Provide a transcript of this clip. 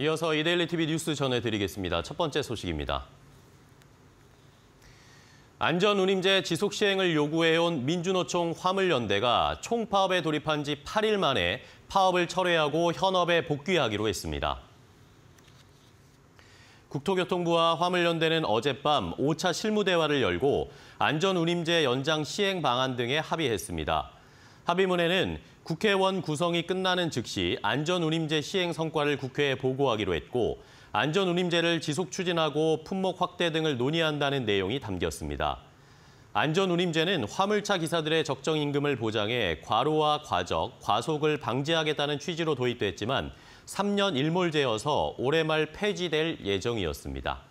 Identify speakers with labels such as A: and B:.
A: 이어서 이데일리 TV 뉴스 전해드리겠습니다. 첫 번째 소식입니다. 안전운임제 지속 시행을 요구해온 민주노총 화물연대가 총파업에 돌입한 지 8일 만에 파업을 철회하고 현업에 복귀하기로 했습니다. 국토교통부와 화물연대는 어젯밤 5차 실무대화를 열고 안전운임제 연장 시행 방안 등에 합의했습니다. 합의문에는 국회의원 구성이 끝나는 즉시 안전운임제 시행 성과를 국회에 보고하기로 했고 안전운임제를 지속 추진하고 품목 확대 등을 논의한다는 내용이 담겼습니다. 안전운임제는 화물차 기사들의 적정 임금을 보장해 과로와 과적, 과속을 방지하겠다는 취지로 도입됐지만 3년 일몰제여서 올해 말 폐지될 예정이었습니다.